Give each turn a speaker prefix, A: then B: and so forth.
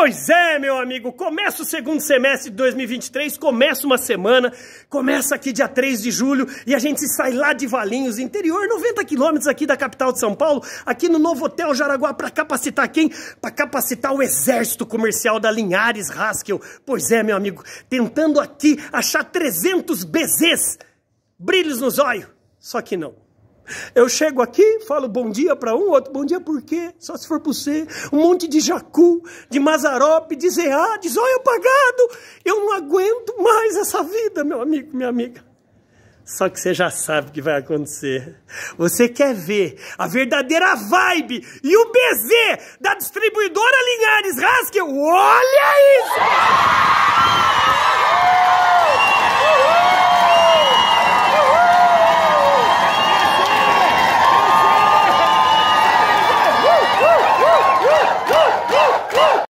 A: Pois é, meu amigo, começa o segundo semestre de 2023, começa uma semana, começa aqui dia 3 de julho e a gente sai lá de Valinhos, interior, 90 quilômetros aqui da capital de São Paulo, aqui no Novo Hotel Jaraguá, para capacitar quem? Para capacitar o exército comercial da Linhares Haskell. Pois é, meu amigo, tentando aqui achar 300 BZs, brilhos nos olhos, só que não. Eu chego aqui, falo bom dia para um, outro bom dia por quê? Só se for para você. Um monte de jacu, de mazarope, de zeá, de zóio apagado. Eu não aguento mais essa vida, meu amigo, minha amiga. Só que você já sabe o que vai acontecer. Você quer ver a verdadeira vibe e o BZ da distribuidora Linhares Rasque? Olha isso!